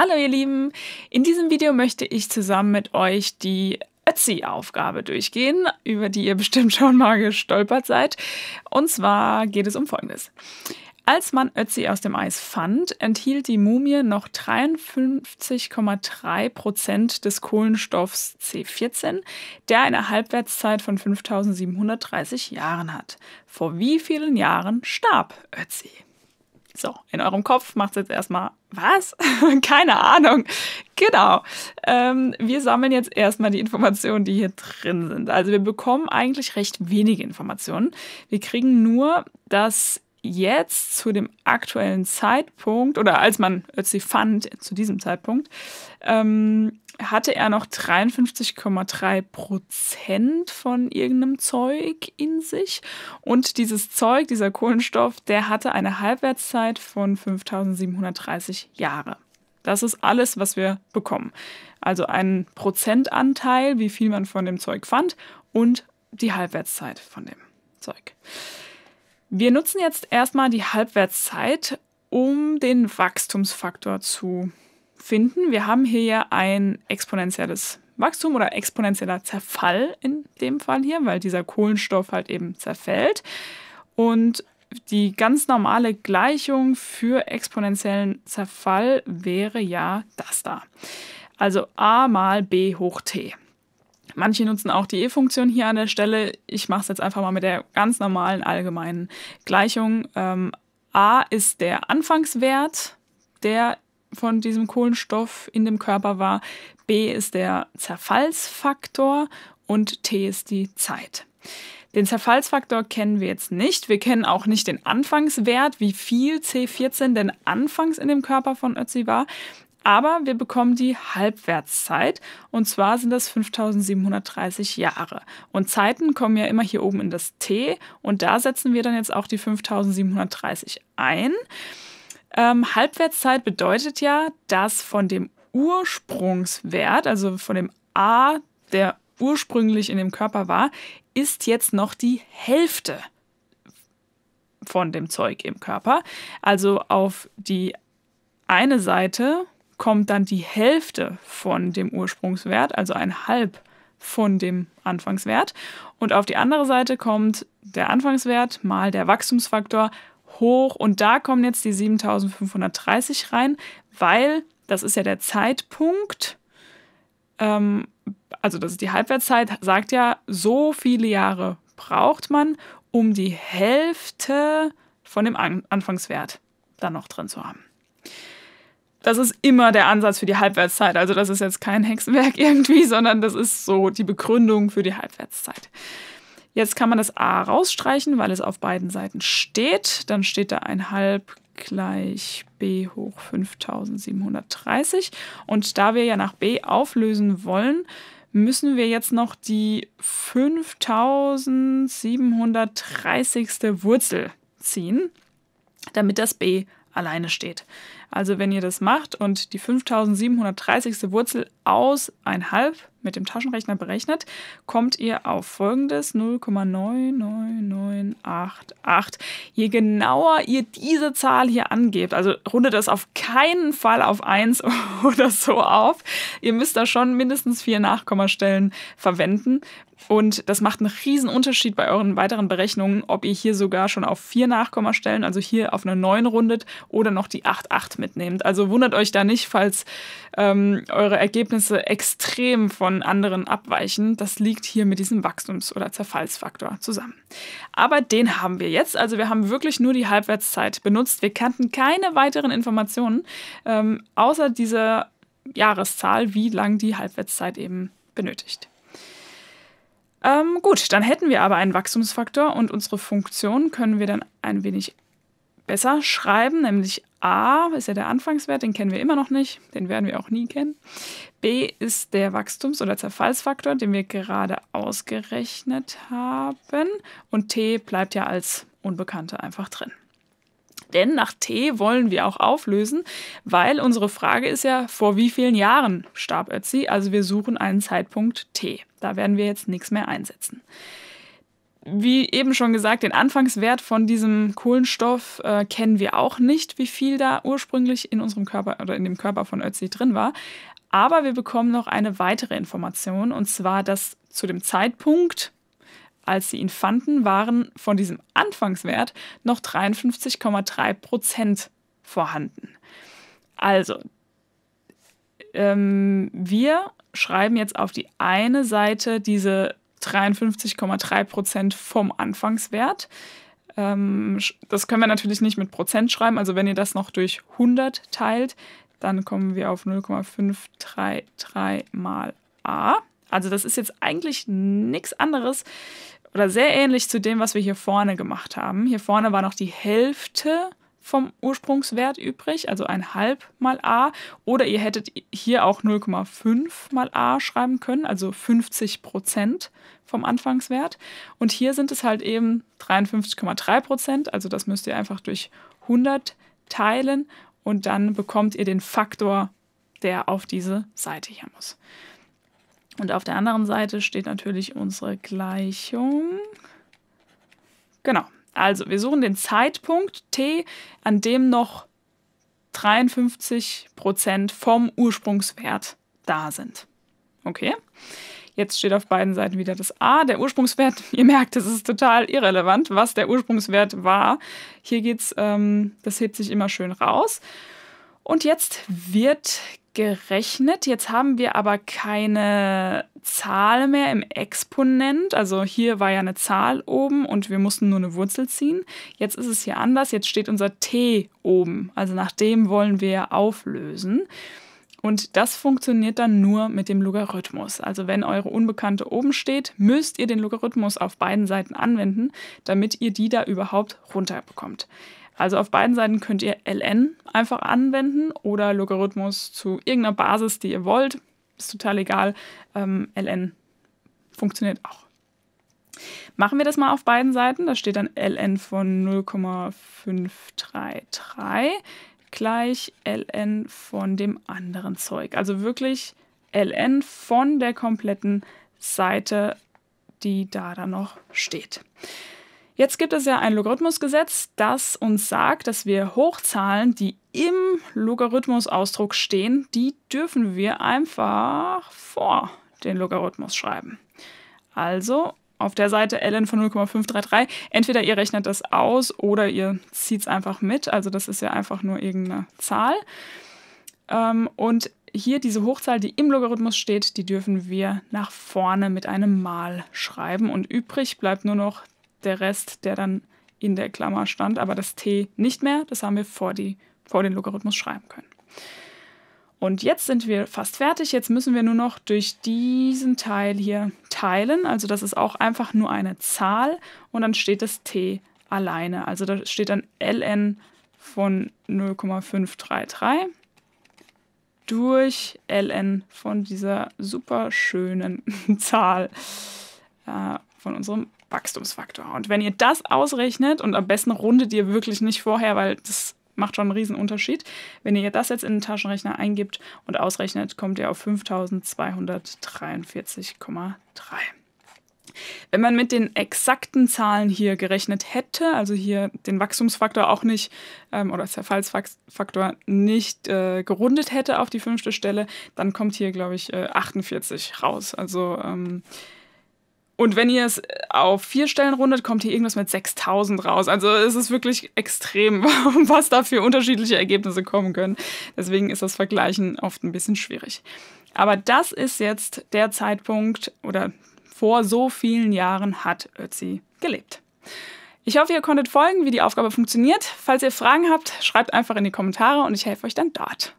Hallo ihr Lieben, in diesem Video möchte ich zusammen mit euch die Ötzi-Aufgabe durchgehen, über die ihr bestimmt schon mal gestolpert seid. Und zwar geht es um Folgendes. Als man Ötzi aus dem Eis fand, enthielt die Mumie noch 53,3 Prozent des Kohlenstoffs C14, der eine Halbwertszeit von 5730 Jahren hat. Vor wie vielen Jahren starb Ötzi? So, in eurem Kopf macht es jetzt erstmal, was? Keine Ahnung. Genau. Ähm, wir sammeln jetzt erstmal die Informationen, die hier drin sind. Also wir bekommen eigentlich recht wenige Informationen. Wir kriegen nur, dass jetzt zu dem aktuellen Zeitpunkt oder als man Ötzi fand, zu diesem Zeitpunkt, ähm, hatte er noch 53,3 Prozent von irgendeinem Zeug in sich. Und dieses Zeug, dieser Kohlenstoff, der hatte eine Halbwertszeit von 5730 Jahre. Das ist alles, was wir bekommen. Also ein Prozentanteil, wie viel man von dem Zeug fand und die Halbwertszeit von dem Zeug. Wir nutzen jetzt erstmal die Halbwertszeit, um den Wachstumsfaktor zu finden. Wir haben hier ja ein exponentielles Wachstum oder exponentieller Zerfall in dem Fall hier, weil dieser Kohlenstoff halt eben zerfällt. Und die ganz normale Gleichung für exponentiellen Zerfall wäre ja das da. Also a mal b hoch t. Manche nutzen auch die E-Funktion hier an der Stelle. Ich mache es jetzt einfach mal mit der ganz normalen allgemeinen Gleichung. Ähm, a ist der Anfangswert der von diesem Kohlenstoff in dem Körper war. B ist der Zerfallsfaktor und T ist die Zeit. Den Zerfallsfaktor kennen wir jetzt nicht. Wir kennen auch nicht den Anfangswert, wie viel C14 denn anfangs in dem Körper von Ötzi war. Aber wir bekommen die Halbwertszeit und zwar sind das 5730 Jahre. Und Zeiten kommen ja immer hier oben in das T und da setzen wir dann jetzt auch die 5730 ein. Ähm, Halbwertszeit bedeutet ja, dass von dem Ursprungswert, also von dem A, der ursprünglich in dem Körper war, ist jetzt noch die Hälfte von dem Zeug im Körper. Also auf die eine Seite kommt dann die Hälfte von dem Ursprungswert, also ein Halb von dem Anfangswert. Und auf die andere Seite kommt der Anfangswert mal der Wachstumsfaktor hoch und da kommen jetzt die 7530 rein, weil das ist ja der Zeitpunkt, ähm, also das ist die Halbwertszeit, sagt ja, so viele Jahre braucht man, um die Hälfte von dem An Anfangswert dann noch drin zu haben. Das ist immer der Ansatz für die Halbwertszeit. Also das ist jetzt kein Hexenwerk irgendwie, sondern das ist so die Begründung für die Halbwertszeit. Jetzt kann man das A rausstreichen, weil es auf beiden Seiten steht. Dann steht da ein halb gleich b hoch 5730. Und da wir ja nach b auflösen wollen, müssen wir jetzt noch die 5730. Wurzel ziehen, damit das b alleine steht. Also wenn ihr das macht und die 5730. Wurzel aus 1 halb mit dem Taschenrechner berechnet, kommt ihr auf folgendes 0,99988. Je genauer ihr diese Zahl hier angebt, also rundet das auf keinen Fall auf 1 oder so auf. Ihr müsst da schon mindestens vier Nachkommastellen verwenden. Und das macht einen riesen Unterschied bei euren weiteren Berechnungen, ob ihr hier sogar schon auf vier Nachkommastellen, also hier auf eine 9 rundet oder noch die 88 mitnehmt. Also wundert euch da nicht, falls ähm, eure Ergebnisse extrem von von anderen abweichen. Das liegt hier mit diesem Wachstums- oder Zerfallsfaktor zusammen. Aber den haben wir jetzt. Also wir haben wirklich nur die Halbwertszeit benutzt. Wir kannten keine weiteren Informationen ähm, außer dieser Jahreszahl, wie lang die Halbwertszeit eben benötigt. Ähm, gut, dann hätten wir aber einen Wachstumsfaktor und unsere Funktion können wir dann ein wenig besser schreiben, nämlich A ist ja der Anfangswert, den kennen wir immer noch nicht, den werden wir auch nie kennen. B ist der Wachstums- oder Zerfallsfaktor, den wir gerade ausgerechnet haben. Und T bleibt ja als Unbekannte einfach drin. Denn nach T wollen wir auch auflösen, weil unsere Frage ist ja, vor wie vielen Jahren starb Ötzi? Also wir suchen einen Zeitpunkt T. Da werden wir jetzt nichts mehr einsetzen wie eben schon gesagt, den Anfangswert von diesem Kohlenstoff äh, kennen wir auch nicht, wie viel da ursprünglich in unserem Körper oder in dem Körper von Ötzi drin war. Aber wir bekommen noch eine weitere Information, und zwar, dass zu dem Zeitpunkt, als sie ihn fanden, waren von diesem Anfangswert noch 53,3 Prozent vorhanden. Also, ähm, wir schreiben jetzt auf die eine Seite diese 53,3 Prozent vom Anfangswert. Ähm, das können wir natürlich nicht mit Prozent schreiben. Also wenn ihr das noch durch 100 teilt, dann kommen wir auf 0,533 mal a. Also das ist jetzt eigentlich nichts anderes oder sehr ähnlich zu dem, was wir hier vorne gemacht haben. Hier vorne war noch die Hälfte vom Ursprungswert übrig, also ein halb mal a. Oder ihr hättet hier auch 0,5 mal a schreiben können, also 50 Prozent vom Anfangswert. Und hier sind es halt eben 53,3 Prozent, also das müsst ihr einfach durch 100 teilen und dann bekommt ihr den Faktor, der auf diese Seite hier muss. Und auf der anderen Seite steht natürlich unsere Gleichung. Genau, also wir suchen den Zeitpunkt t, an dem noch 53 Prozent vom Ursprungswert da sind. Okay. Jetzt steht auf beiden Seiten wieder das A. Der Ursprungswert, ihr merkt, es ist total irrelevant, was der Ursprungswert war. Hier geht's, ähm, das hebt sich immer schön raus. Und jetzt wird gerechnet. Jetzt haben wir aber keine Zahl mehr im Exponent. Also hier war ja eine Zahl oben und wir mussten nur eine Wurzel ziehen. Jetzt ist es hier anders. Jetzt steht unser t oben. Also nach dem wollen wir auflösen. Und das funktioniert dann nur mit dem Logarithmus. Also wenn eure Unbekannte oben steht, müsst ihr den Logarithmus auf beiden Seiten anwenden, damit ihr die da überhaupt runterbekommt. Also auf beiden Seiten könnt ihr ln einfach anwenden oder Logarithmus zu irgendeiner Basis, die ihr wollt. Ist total egal. Ähm, ln funktioniert auch. Machen wir das mal auf beiden Seiten. Da steht dann ln von 0,533 gleich ln von dem anderen Zeug. Also wirklich ln von der kompletten Seite, die da dann noch steht. Jetzt gibt es ja ein Logarithmusgesetz, das uns sagt, dass wir Hochzahlen, die im Logarithmusausdruck stehen, die dürfen wir einfach vor den Logarithmus schreiben. Also auf der Seite ln von 0,533, entweder ihr rechnet das aus oder ihr zieht es einfach mit. Also das ist ja einfach nur irgendeine Zahl. Ähm, und hier diese Hochzahl, die im Logarithmus steht, die dürfen wir nach vorne mit einem Mal schreiben. Und übrig bleibt nur noch der Rest, der dann in der Klammer stand, aber das T nicht mehr. Das haben wir vor, die, vor den Logarithmus schreiben können. Und jetzt sind wir fast fertig. Jetzt müssen wir nur noch durch diesen Teil hier teilen. Also das ist auch einfach nur eine Zahl und dann steht das T alleine. Also da steht dann ln von 0,533 durch ln von dieser super schönen Zahl äh, von unserem Wachstumsfaktor. Und wenn ihr das ausrechnet, und am besten rundet ihr wirklich nicht vorher, weil das macht schon einen riesen Unterschied. Wenn ihr das jetzt in den Taschenrechner eingibt und ausrechnet, kommt ihr auf 5243,3. Wenn man mit den exakten Zahlen hier gerechnet hätte, also hier den Wachstumsfaktor auch nicht ähm, oder Zerfallsfaktor nicht äh, gerundet hätte auf die fünfte Stelle, dann kommt hier, glaube ich, äh, 48 raus. Also ähm, und wenn ihr es auf vier Stellen rundet, kommt hier irgendwas mit 6000 raus. Also es ist wirklich extrem, was da für unterschiedliche Ergebnisse kommen können. Deswegen ist das Vergleichen oft ein bisschen schwierig. Aber das ist jetzt der Zeitpunkt oder vor so vielen Jahren hat Ötzi gelebt. Ich hoffe, ihr konntet folgen, wie die Aufgabe funktioniert. Falls ihr Fragen habt, schreibt einfach in die Kommentare und ich helfe euch dann dort.